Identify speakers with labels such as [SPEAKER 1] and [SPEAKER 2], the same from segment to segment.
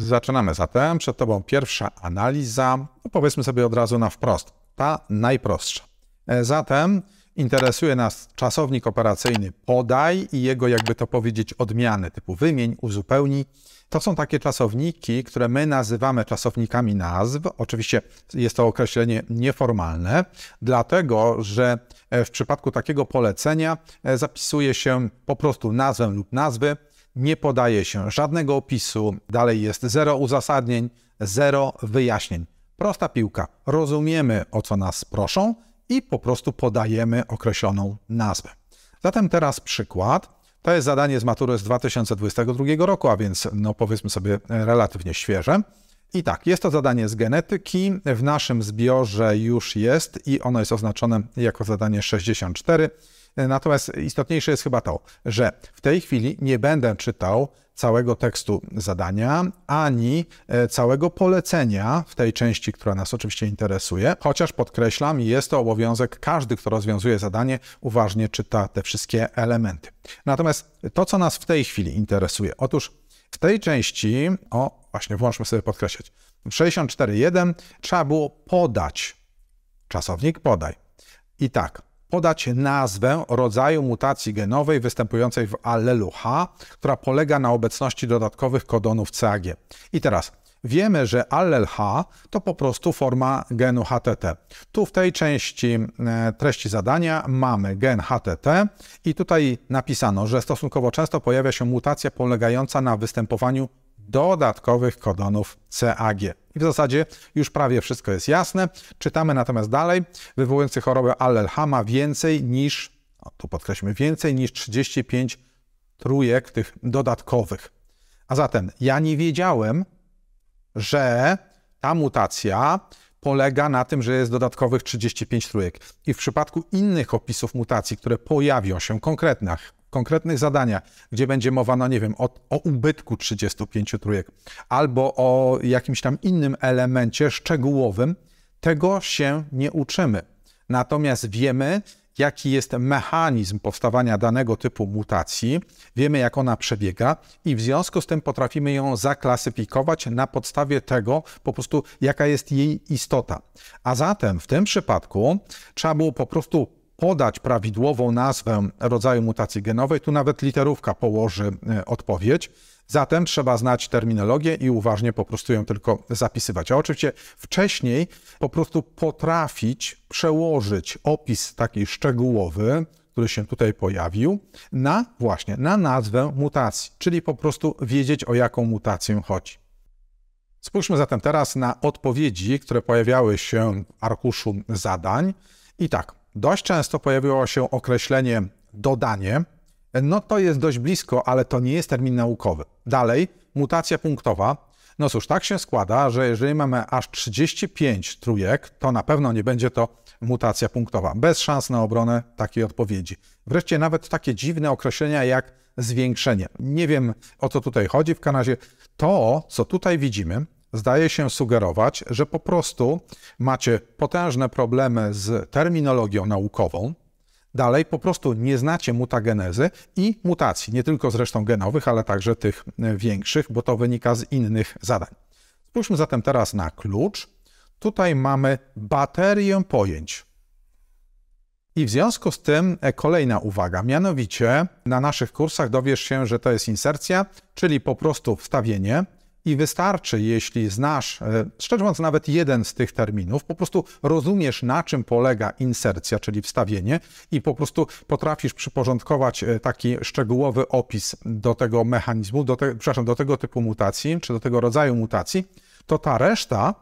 [SPEAKER 1] Zaczynamy zatem. Przed Tobą pierwsza analiza. No powiedzmy sobie od razu na wprost. Ta najprostsza. E, zatem interesuje nas czasownik operacyjny podaj i jego, jakby to powiedzieć, odmiany typu wymień, uzupełni. To są takie czasowniki, które my nazywamy czasownikami nazw. Oczywiście jest to określenie nieformalne, dlatego że e, w przypadku takiego polecenia e, zapisuje się po prostu nazwę lub nazwy nie podaje się żadnego opisu, dalej jest zero uzasadnień, zero wyjaśnień. Prosta piłka. Rozumiemy, o co nas proszą i po prostu podajemy określoną nazwę. Zatem teraz przykład. To jest zadanie z matury z 2022 roku, a więc no powiedzmy sobie relatywnie świeże. I tak, jest to zadanie z genetyki. W naszym zbiorze już jest i ono jest oznaczone jako zadanie 64. Natomiast istotniejsze jest chyba to, że w tej chwili nie będę czytał całego tekstu zadania, ani e, całego polecenia w tej części, która nas oczywiście interesuje. Chociaż podkreślam, jest to obowiązek, każdy, kto rozwiązuje zadanie, uważnie czyta te wszystkie elementy. Natomiast to, co nas w tej chwili interesuje, otóż w tej części, o właśnie, włączmy sobie podkreślać, w 64.1 trzeba było podać, czasownik podaj. I tak, podać nazwę rodzaju mutacji genowej występującej w allelu H, która polega na obecności dodatkowych kodonów CAG. I teraz wiemy, że allel H to po prostu forma genu HTT. Tu w tej części e, treści zadania mamy gen HTT i tutaj napisano, że stosunkowo często pojawia się mutacja polegająca na występowaniu dodatkowych kodonów CAG. I w zasadzie już prawie wszystko jest jasne. Czytamy natomiast dalej, wywołujący chorobę Allelhama więcej niż, o, tu podkreślmy, więcej niż 35 trójek tych dodatkowych. A zatem ja nie wiedziałem, że ta mutacja polega na tym, że jest dodatkowych 35 trójek. I w przypadku innych opisów mutacji, które pojawią się, konkretnych, konkretnych zadania, gdzie będzie mowa, no nie wiem, o, o ubytku 35 trójek albo o jakimś tam innym elemencie szczegółowym, tego się nie uczymy. Natomiast wiemy, jaki jest mechanizm powstawania danego typu mutacji, wiemy jak ona przebiega i w związku z tym potrafimy ją zaklasyfikować na podstawie tego po prostu jaka jest jej istota. A zatem w tym przypadku trzeba było po prostu podać prawidłową nazwę rodzaju mutacji genowej, tu nawet literówka położy e, odpowiedź. Zatem trzeba znać terminologię i uważnie po prostu ją tylko zapisywać. A oczywiście wcześniej po prostu potrafić przełożyć opis taki szczegółowy, który się tutaj pojawił, na właśnie na nazwę mutacji, czyli po prostu wiedzieć o jaką mutację chodzi. Spójrzmy zatem teraz na odpowiedzi, które pojawiały się w arkuszu zadań. I tak, Dość często pojawiło się określenie dodanie. No to jest dość blisko, ale to nie jest termin naukowy. Dalej, mutacja punktowa. No cóż, tak się składa, że jeżeli mamy aż 35 trójek, to na pewno nie będzie to mutacja punktowa. Bez szans na obronę takiej odpowiedzi. Wreszcie nawet takie dziwne określenia jak zwiększenie. Nie wiem o co tutaj chodzi, w razie to, co tutaj widzimy, zdaje się sugerować, że po prostu macie potężne problemy z terminologią naukową, dalej po prostu nie znacie mutagenezy i mutacji, nie tylko zresztą genowych, ale także tych e, większych, bo to wynika z innych zadań. Spójrzmy zatem teraz na klucz. Tutaj mamy baterię pojęć. I w związku z tym e, kolejna uwaga, mianowicie na naszych kursach dowiesz się, że to jest insercja, czyli po prostu wstawienie i wystarczy, jeśli znasz, e, szczerze mówiąc, nawet jeden z tych terminów, po prostu rozumiesz, na czym polega insercja, czyli wstawienie, i po prostu potrafisz przyporządkować e, taki szczegółowy opis do tego mechanizmu, do te, przepraszam, do tego typu mutacji, czy do tego rodzaju mutacji, to ta reszta,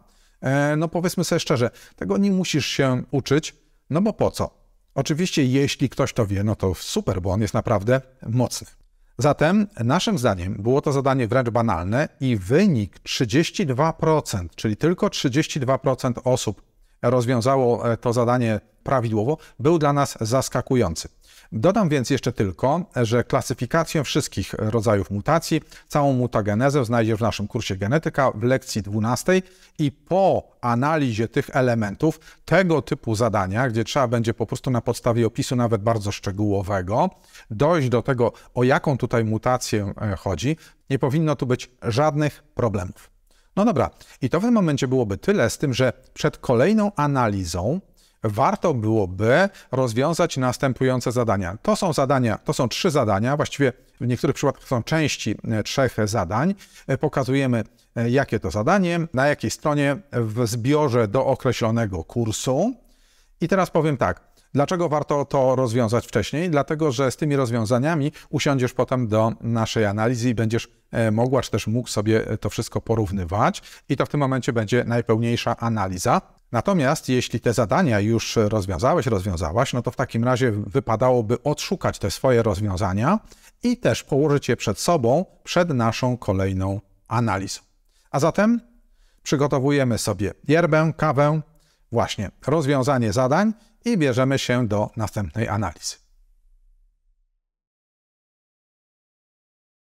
[SPEAKER 1] e, no powiedzmy sobie szczerze, tego nie musisz się uczyć, no bo po co? Oczywiście, jeśli ktoś to wie, no to super, bo on jest naprawdę mocny. Zatem naszym zdaniem było to zadanie wręcz banalne i wynik 32%, czyli tylko 32% osób rozwiązało e, to zadanie prawidłowo, był dla nas zaskakujący. Dodam więc jeszcze tylko, że klasyfikację wszystkich rodzajów mutacji, całą mutagenezę znajdziesz w naszym kursie Genetyka w lekcji 12 i po analizie tych elementów, tego typu zadania, gdzie trzeba będzie po prostu na podstawie opisu nawet bardzo szczegółowego dojść do tego, o jaką tutaj mutację e, chodzi, nie powinno tu być żadnych problemów. No dobra, i to w tym momencie byłoby tyle, z tym, że przed kolejną analizą warto byłoby rozwiązać następujące zadania. To są zadania, to są trzy zadania, właściwie w niektórych przypadkach są części e, trzech zadań. E, pokazujemy, e, jakie to zadanie, na jakiej stronie w zbiorze do określonego kursu. I teraz powiem tak. Dlaczego warto to rozwiązać wcześniej? Dlatego, że z tymi rozwiązaniami usiądziesz potem do naszej analizy i będziesz e, mogła, czy też mógł sobie e, to wszystko porównywać, i to w tym momencie będzie najpełniejsza analiza. Natomiast jeśli te zadania już rozwiązałeś, rozwiązałaś, no to w takim razie wypadałoby odszukać te swoje rozwiązania i też położyć je przed sobą, przed naszą kolejną analizą. A zatem przygotowujemy sobie yerbę, kawę, właśnie rozwiązanie zadań i bierzemy się do następnej analizy.